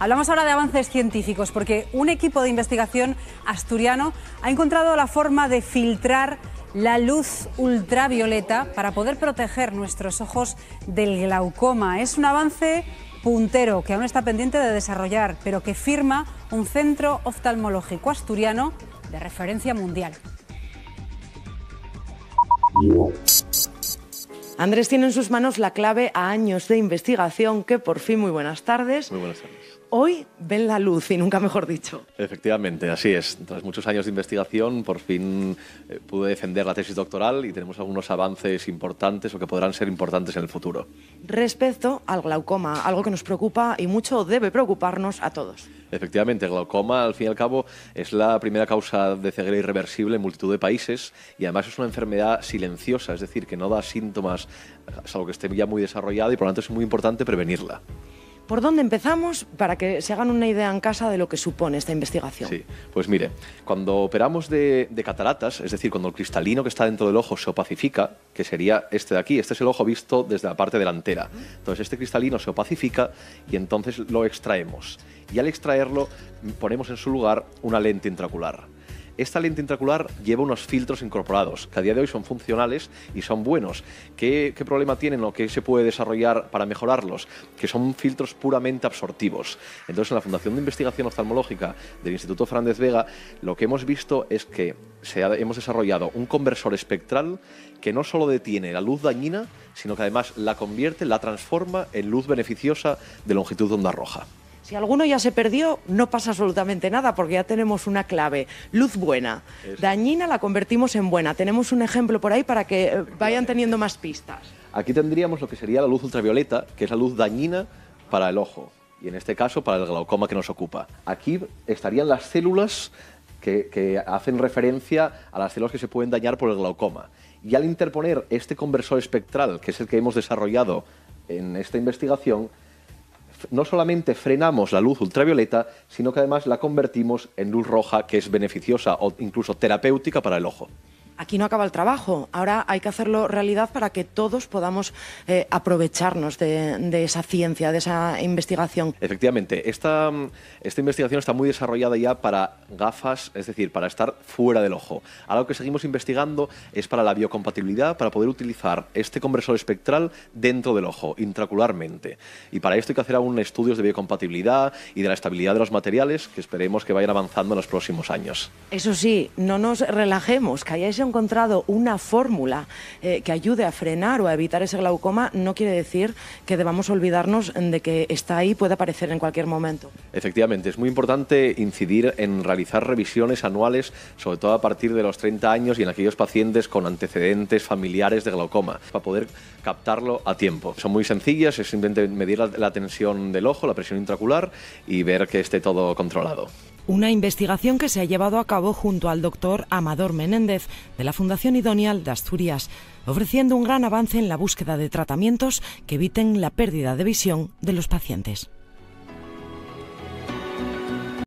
Hablamos ahora de avances científicos, porque un equipo de investigación asturiano ha encontrado la forma de filtrar la luz ultravioleta para poder proteger nuestros ojos del glaucoma. Es un avance puntero que aún está pendiente de desarrollar, pero que firma un centro oftalmológico asturiano de referencia mundial. Andrés tiene en sus manos la clave a años de investigación que por fin, muy buenas tardes. Muy buenas tardes hoy ven la luz y nunca mejor dicho. Efectivamente, así es. Tras muchos años de investigación, por fin eh, pude defender la tesis doctoral y tenemos algunos avances importantes o que podrán ser importantes en el futuro. Respecto al glaucoma, algo que nos preocupa y mucho debe preocuparnos a todos. Efectivamente, el glaucoma, al fin y al cabo, es la primera causa de ceguera irreversible en multitud de países y además es una enfermedad silenciosa, es decir, que no da síntomas, salvo que esté ya muy desarrollada y por lo tanto es muy importante prevenirla. ¿Por dónde empezamos para que se hagan una idea en casa de lo que supone esta investigación? Sí, pues mire, cuando operamos de, cataratas, es decir, cuando el cristalino que está dentro del ojo se opacifica, que sería este de aquí, este es el ojo visto desde la parte delantera. Entonces, este cristalino se opacifica y entonces lo extraemos. Y al extraerlo, ponemos en su lugar una lente intracular. Esta lente intracular lleva unos filtros incorporados, que a día de hoy son funcionales y son buenos. ¿Qué, problema tienen o qué se puede desarrollar para mejorarlos? Que son filtros puramente absortivos. Entonces, en la Fundación de Investigación Oftalmológica del Instituto Fernández Vega, lo que hemos visto es que se hemos desarrollado un conversor espectral que no solo detiene la luz dañina, sino que además la convierte, la transforma en luz beneficiosa de longitud de onda roja. Si alguno ya se perdió, no pasa absolutamente nada porque ya tenemos una clave. Luz buena. Dañina la convertimos en buena. Tenemos un ejemplo por ahí para que eh, vayan teniendo más pistas. Aquí tendríamos lo que sería la luz ultravioleta, que es la luz dañina para el ojo y en este caso para el glaucoma que nos ocupa. Aquí estarían las células que, que hacen referencia a las células que se pueden dañar por el glaucoma. Y al interponer este conversor espectral, que es el que hemos desarrollado en esta investigación, no solamente frenamos la luz ultravioleta, sino que además la convertimos en luz roja, que es beneficiosa o incluso terapéutica para el ojo aquí no acaba el trabajo. Ahora hay que hacerlo realidad para que todos podamos eh, aprovecharnos de, esa ciencia, de esa investigación. Efectivamente, esta, esta investigación está muy desarrollada ya para gafas, es decir, para estar fuera del ojo. ...algo lo que seguimos investigando es para la biocompatibilidad, para poder utilizar este conversor espectral dentro del ojo, intracularmente. Y para esto hay que hacer aún estudios de biocompatibilidad y de la estabilidad de los materiales que esperemos que vayan avanzando en los próximos años. Eso sí, no nos relajemos, que en encontrado una fórmula eh, que ayude a frenar o a evitar ese glaucoma, no quiere decir que debamos olvidarnos de que está ahí, puede aparecer en cualquier momento. Efectivamente, es muy importante incidir en realizar revisiones anuales, sobre todo a partir de los 30 años y en aquellos pacientes con antecedentes familiares de glaucoma, para poder captarlo a tiempo. Son muy sencillas, es simplemente medir la, tensión del ojo, la presión intracular y ver que esté todo controlado. Una investigación que se ha llevado a cabo junto al doctor Amador Menéndez de la Fundación Idonial de Asturias, ofreciendo un gran avance en la búsqueda de tratamientos que eviten la pérdida de visión de los pacientes.